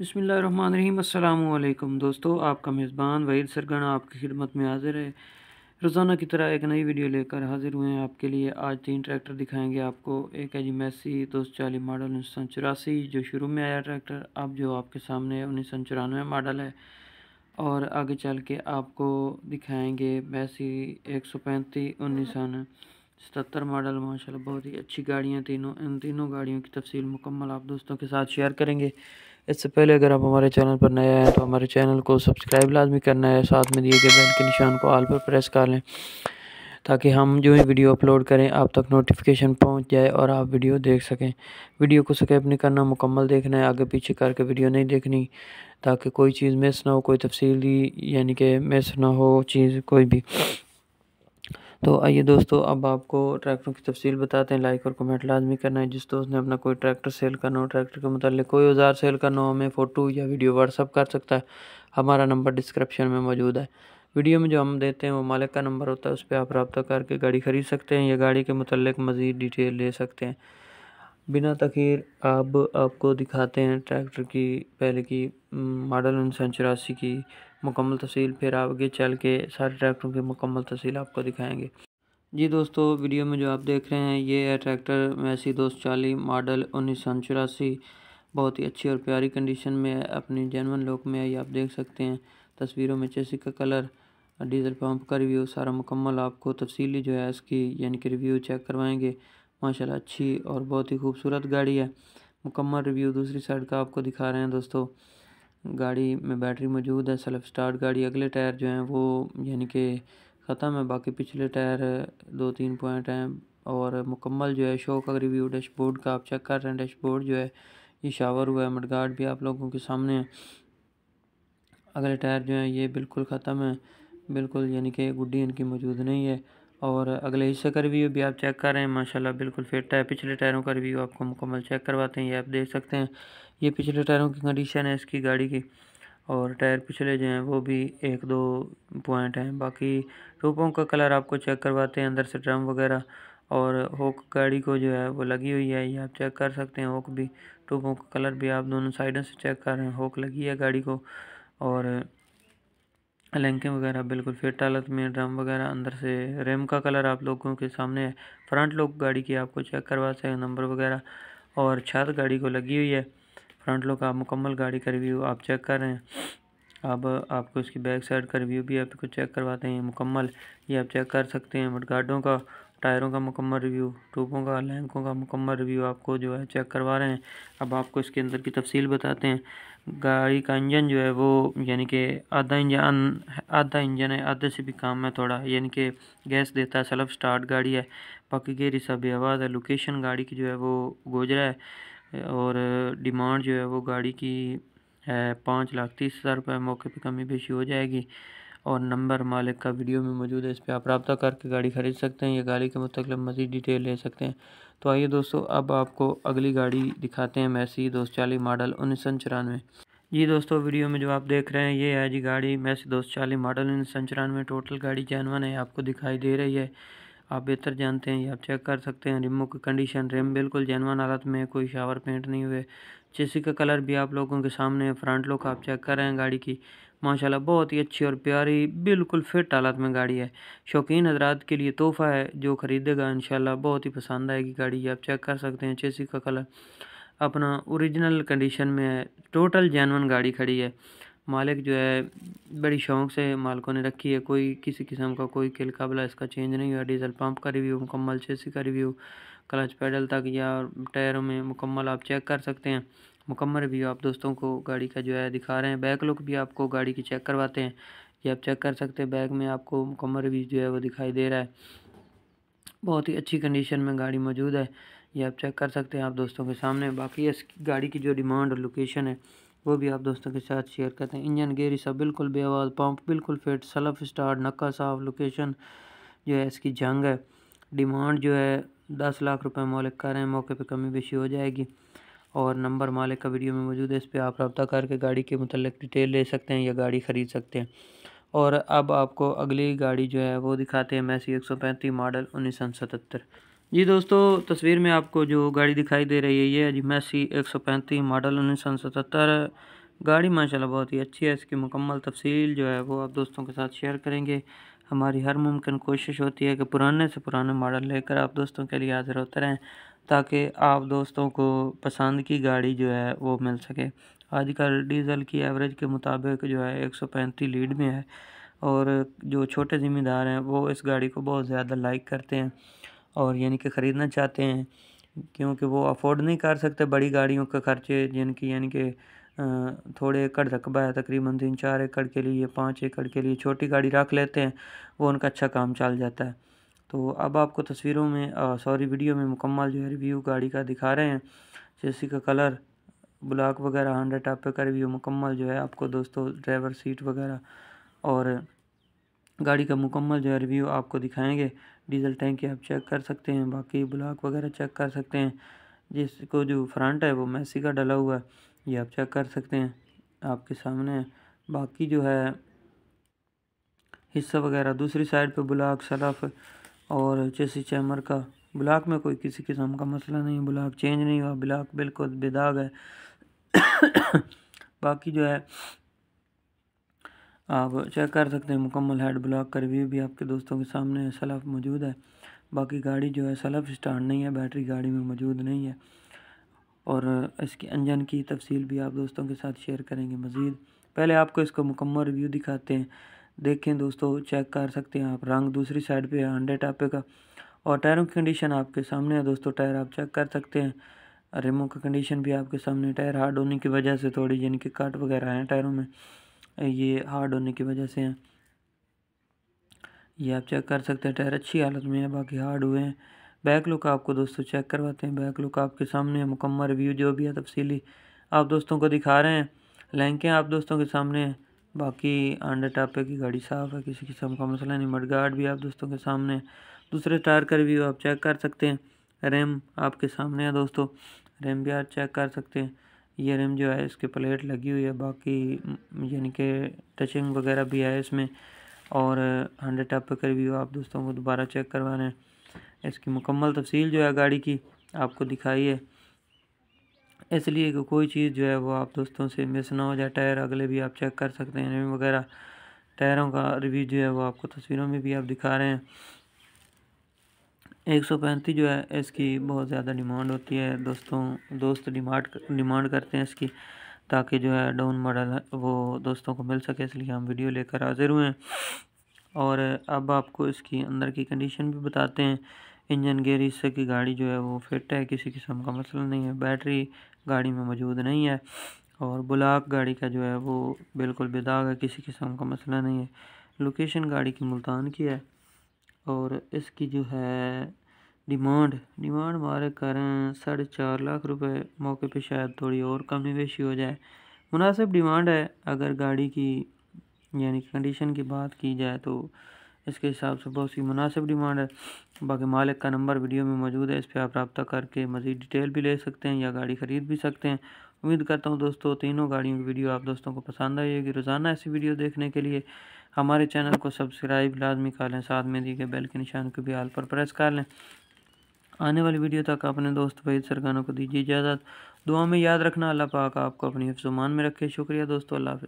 बसमीम अल्लाम दोस्तों आपका मेज़बान वहीद सरगना आपकी खिदमत में हाज़िर है रोज़ाना की तरह एक नई वीडियो लेकर हाज़िर हुए हैं आपके लिए आज तीन ट्रैक्टर दिखाएंगे आपको एक है जी मैसी दो सौ चालीस मॉडल उन्नीस सौ चौरासी जो शुरू में आया ट्रैक्टर अब जो आपके सामने उन्नीस सौ चौरानवे मॉडल है और आगे चल के आपको दिखाएँगे मैसी एक सौ पैंतीस उन्नीस सौ सतर मॉडल माशा बहुत ही अच्छी गाड़ियाँ तीनों इन तीनों गाड़ियों की तफसील मुकम्मल आप दोस्तों के साथ शेयर करेंगे इससे पहले अगर आप हमारे चैनल पर नए हैं तो हमारे चैनल को सब्सक्राइब लाजमी करना है साथ में दिए गए बेल के निशान को आल पर प्रेस कर लें ताकि हम जो भी वीडियो अपलोड करें आप तक नोटिफिकेशन पहुंच जाए और आप वीडियो देख सकें वीडियो को स्किप नहीं करना मुकम्मल देखना है आगे पीछे करके वीडियो नहीं देखनी ताकि कोई चीज़ मिस ना हो कोई तफसीली यानी कि मिस ना हो चीज़ कोई भी तो आइए दोस्तों अब आपको ट्रैक्टरों की तफसील बताते हैं लाइक और कमेंट लाजमी करना है जिस दोस्त ने अपना कोई ट्रैक्टर सेल करना हो ट्रैक्टर के मतलब कोई औजार सेल करना हो हमें फ़ोटो या वीडियो व्हाट्सअप कर सकता है हमारा नंबर डिस्क्रिप्शन में मौजूद है वीडियो में जो हम देते हैं वो मालिक का नंबर होता है उस पर आप रबा करके गाड़ी ख़रीद सकते हैं या गाड़ी के मतलब मज़ीद डिटेल ले सकते हैं बिना तखीर अब आपको दिखाते हैं ट्रैक्टर की पहले की मॉडल उन्नीस सौ की मुकम्मल तफसील फिर आगे चल के सारे ट्रैक्टरों की मुकम्मल तफसील आपको दिखाएंगे जी दोस्तों वीडियो में जो आप देख रहे हैं ये है ट्रैक्टर मैसी दो चालीस मॉडल उन्नीस सौ चौरासी बहुत ही अच्छी और प्यारी कंडीशन में है अपनी जेनवन लोक में है ये आप देख सकते हैं तस्वीरों में चेसी का कलर डीजल पंप का रिव्यू सारा मुकम्मल आपको तफसीली जो है इसकी यानी कि रिव्यू चेक करवाएंगे माशाल्लाह अच्छी और बहुत ही खूबसूरत गाड़ी है मुकम्मल रिव्यू दूसरी साइड का आपको दिखा रहे हैं दोस्तों गाड़ी में बैटरी मौजूद है सेल्फ स्टार्ट गाड़ी अगले टायर जो हैं वो यानी कि ख़त्म है बाकी पिछले टायर दो तीन पॉइंट हैं और मुकम्मल जो है शो का रिव्यू डैशबोर्ड का आप चेक कर रहे हैं डैशबोर्ड जो है ये शावर हुआ है मडगार्ड भी आप लोगों के सामने है अगले टायर जो हैं ये बिल्कुल ख़त्म है बिल्कुल यानी कि गुड्डी इनकी मौजूद नहीं है और अगले हिस्से का रिव्यू भी आप चेक कर रहे हैं माशाल्लाह बिल्कुल फिट है पिछले टायरों का रिव्यू आपको मुकम्मल चेक करवाते हैं ये आप देख सकते हैं ये पिछले टायरों की कंडीशन है इसकी गाड़ी की और टायर पिछले जो हैं वो भी एक दो पॉइंट हैं बाकी रूपों का कलर आपको चेक करवाते हैं अंदर से ड्रम वगैरह और होक गाड़ी को जो है वो लगी हुई है ये आप चेक कर सकते हैं होक भी टूपों का कलर भी आप दोनों साइडों से चेक कर रहे हैं होक लगी है गाड़ी को और लेंकें वगैरह बिल्कुल फिट हालत में ड्रम वगैरह अंदर से रेम का कलर आप लोगों के सामने है फ्रंट लुक गाड़ी की आपको चेक करवा हैं नंबर वगैरह और छत गाड़ी को लगी हुई है फ्रंट लुक आप मुकम्मल गाड़ी का रिव्यू आप चेक कर रहे हैं अब आपको इसकी बैक साइड का रिव्यू भी आपको चेक करवाते हैं मुकम्मल ये आप चेक कर सकते हैं गार्डों का टायरों का मुकम्मल रिव्यू टूबों का लैंकों का मुकम्मल रिव्यू आपको जो है चेक करवा रहे हैं अब आपको इसके अंदर की तफसील बताते हैं गाड़ी का इंजन जो है वो यानी कि आधा इंजन आधा इंजन है आधे से भी काम है थोड़ा यानी कि गैस देता है सेल्फ स्टार्ट गाड़ी है पक्की गेरी सब आवाज़ है लोकेशन गाड़ी की जो है वो गोजरा है और डिमांड जो है वो गाड़ी की है पाँच लाख तीस हज़ार रुपये मौके पर कमी बेशी हो जाएगी और नंबर मालिक का वीडियो में मौजूद है इस पर आप रबता करके गाड़ी ख़रीद सकते हैं या गाड़ी के मुतल मज़ीद डिटेल ले सकते हैं तो आइए दोस्तों अब आपको अगली गाड़ी दिखाते हैं मैसी दो मॉडल उन्नीस सौ चौरानवे जी दोस्तों वीडियो में जो आप देख रहे हैं ये है जी गाड़ी मैसी दो मॉडल उन्नीस सौ चौरानवे टोटल गाड़ी जानवन है आपको दिखाई दे रही है आप बेहतर जानते हैं ये आप चेक कर सकते हैं रिमो की कंडीशन रिम बिल्कुल जैनवन हालत में कोई शावर पेंट नहीं हुए चेसी का कलर भी आप लोगों के सामने फ्रंट लुक आप चेक कर रहे हैं गाड़ी की माशाल्लाह बहुत ही अच्छी और प्यारी बिल्कुल फिट हालत में गाड़ी है शौकीन हजरात के लिए तोहफ़ा है जो ख़रीदेगा इन बहुत ही पसंद आएगी गाड़ी आप चेक कर सकते हैं चेसी का कलर अपना ओरिजिनल कंडीशन में है टोटल जैनवन गाड़ी खड़ी है मालिक जो है बड़ी शौक से मालिकों ने रखी है कोई किसी किस्म का कोई किल काबला इसका चेंज नहीं हुआ डीजल पंप का रिव्यू मुकम्मल चेसी का रिव्यू क्लच पैडल तक या टायरों में मुकम्मल आप चेक कर सकते हैं मुकम्मल रिव्यू आप दोस्तों को गाड़ी का जो है दिखा रहे हैं बैक लुक भी आपको गाड़ी की चेक करवाते हैं ये आप चेक कर सकते हैं बैक में आपको मुकम्मल रिव्यू जो है वो दिखाई दे रहा है बहुत ही अच्छी कंडीशन में गाड़ी मौजूद है ये आप चेक कर सकते हैं आप दोस्तों के सामने बाकी इस गाड़ी की जो डिमांड और लोकेशन है वो भी आप दोस्तों के साथ शेयर करते हैं इंजन गेरी सब बिल्कुल बेआवाज़ पंप बिल्कुल फिट सलफ स्टार्ट नक्का साफ लोकेशन जो है इसकी जंग है डिमांड जो है दस लाख रुपए मालिक कर रहे हैं मौके पर कमी बेशी हो जाएगी और नंबर मालिक का वीडियो में मौजूद है इस पर आप रब्ता करके गाड़ी के मतलब डिटेल ले सकते हैं या गाड़ी ख़रीद सकते हैं और अब आपको अगली गाड़ी जो है वो दिखाते हैं मैसी एक सौ पैंतीस मॉडल उन्नीस सौ सतहत्तर जी दोस्तों तस्वीर में आपको जो गाड़ी दिखाई दे रही है ये जी मैसी एक सौ पैंतीस मॉडल उन्नीस सौ सतहत्तर गाड़ी माशाल्लाह बहुत ही अच्छी है इसकी मुकम्मल तफसील जो है वो आप दोस्तों के साथ शेयर करेंगे हमारी हर मुमकिन कोशिश होती है कि पुराने से पुराने मॉडल लेकर आप दोस्तों के लिए हाज़िर होते रहें ताकि आप दोस्तों को पसंद की गाड़ी जो है वो मिल सके आजकल डीज़ल की एवरेज के मुताबिक जो है एक सौ पैंतीस लीड में है और जो छोटे ज़िम्मेदार हैं वो इस गाड़ी को बहुत ज़्यादा लाइक करते हैं और यानी कि ख़रीदना चाहते हैं क्योंकि वो अफोर्ड नहीं कर सकते बड़ी गाड़ियों के खर्चे जिनकी यानी कि थोड़े एकड़ रकबा है तकरीबन तीन चार एकड़ के लिए पाँच एकड़ के लिए छोटी गाड़ी रख लेते हैं वो उनका अच्छा काम चल जाता है तो अब आपको तस्वीरों में सॉरी वीडियो में मुकम्मल जो है रिव्यू गाड़ी का दिखा रहे हैं जैसे का कलर ब्लॉक वगैरह हंड्रेड टॉप का रिव्यू मुकम्मल जो है आपको दोस्तों ड्राइवर सीट वगैरह और गाड़ी का मुकम्मल जो है रिव्यू आपको दिखाएंगे डीजल टैंकी आप चेक कर सकते हैं बाकी ब्लॉक वगैरह चेक कर सकते हैं जिसको जो फ्रंट है वो मैसी का डला हुआ है ये आप चेक कर सकते हैं आपके सामने बाकी जो है हिस्सा वगैरह दूसरी साइड पे ब्लॉक सलफ और जैसे चैमर का ब्लॉक में कोई किसी किस्म का मसला नहीं ब्लॉक चेंज नहीं हुआ ब्लॉक बिल्कुल बेदाग है बाकी जो है आप चेक कर सकते हैं मुकम्मल हेड ब्लॉक का रिव्यू भी आपके दोस्तों के सामने सलफ मौजूद है बाकी गाड़ी जो है सलफ स्टार्ट नहीं है बैटरी गाड़ी में मौजूद नहीं है और इसकी इंजन की तफसील भी आप दोस्तों के साथ शेयर करेंगे मज़ीद पहले आपको इसको मुकम्मल रिव्यू दिखाते हैं देखें दोस्तों चेक कर सकते हैं आप रंग दूसरी साइड पे है अंडे टापे का और टायरों की कंडीशन आपके सामने है दोस्तों टायर आप चेक कर सकते हैं रेमो का कंडीशन भी आपके सामने टायर हार्ड होने की वजह से थोड़ी यानी कि कट वगैरह हैं टायरों में ये हार्ड होने की वजह से हैं ये आप चेक कर सकते हैं टायर अच्छी हालत में है बाकी हार्ड हुए हैं बैक लुक आपको दोस्तों चेक करवाते हैं बैक लुक आपके सामने मुकम्मल रिव्यू जो भी है तफसीली आप दोस्तों को दिखा रहे हैं लैंकें आप दोस्तों के सामने हैं बाकी अंडर टापे की गाड़ी साफ़ है किसी किस्म का मसला नहीं मडगार्ड भी आप दोस्तों के सामने दूसरे टायर का रिव्यू आप चेक कर सकते हैं रैम आपके सामने है दोस्तों रैम भी आप चेक कर सकते हैं ये रैम जो है इसके प्लेट लगी हुई है बाकी यानी कि टचिंग वगैरह भी है इसमें और हंड्रेड टापे का रिव्यू आप दोस्तों को दोबारा चेक करवाना है इसकी मुकम्मल तफसील जो है गाड़ी की आपको दिखाई है इसलिए कि कोई चीज़ जो है वो आप दोस्तों से मिस ना हो जाए टायर अगले भी आप चेक कर सकते हैं वगैरह टायरों का रिव्यू जो है वो आपको तस्वीरों में भी आप दिखा रहे हैं एक सौ पैंतीस जो है इसकी बहुत ज़्यादा डिमांड होती है दोस्तों दोस्त डिमांड डिमांड करते हैं इसकी ताकि जो है डाउन मॉडल वो दोस्तों को मिल सके इसलिए हम वीडियो लेकर हाजिर हुए हैं और अब आपको इसकी अंदर की कंडीशन भी बताते हैं इंजन गेयर इससे की गाड़ी जो है वो फिट है किसी किस्म का मसला नहीं है बैटरी गाड़ी में मौजूद नहीं है और बुलाक गाड़ी का जो है वो बिल्कुल बेदाग है किसी किस्म का मसला नहीं है लोकेशन गाड़ी की मुल्तान की है और इसकी जो है डिमांड डिमांड हमारे करें साढ़े चार लाख रुपए मौके पे शायद थोड़ी और कमी पेशी हो जाए मुनासिब डिमांड है अगर गाड़ी की यानी कंडीशन की बात की जाए तो इसके हिसाब से बहुत सी मुनासिब डिमांड है बाकी मालिक का नंबर वीडियो में मौजूद है इस पर आप रबता करके मज़ीद डिटेल भी ले सकते हैं या गाड़ी ख़रीद भी सकते हैं उम्मीद करता हूँ दोस्तों तीनों गाड़ियों की वीडियो आप दोस्तों को पसंद आई होगी रोज़ाना ऐसी वीडियो देखने के लिए हमारे चैनल को सब्सक्राइब लाजमी कर लें साथ में दिए गए बेल के निशान को भी हाल पर प्रेस कर लें आने वाली वीडियो तक अपने दोस्त वहीद सरगानों को दीजिए इजाज़त दुआ में याद रखना अल्लाह पाक आपको अपनी हफ्जुमान में रखे शुक्रिया दोस्तों अल्लाह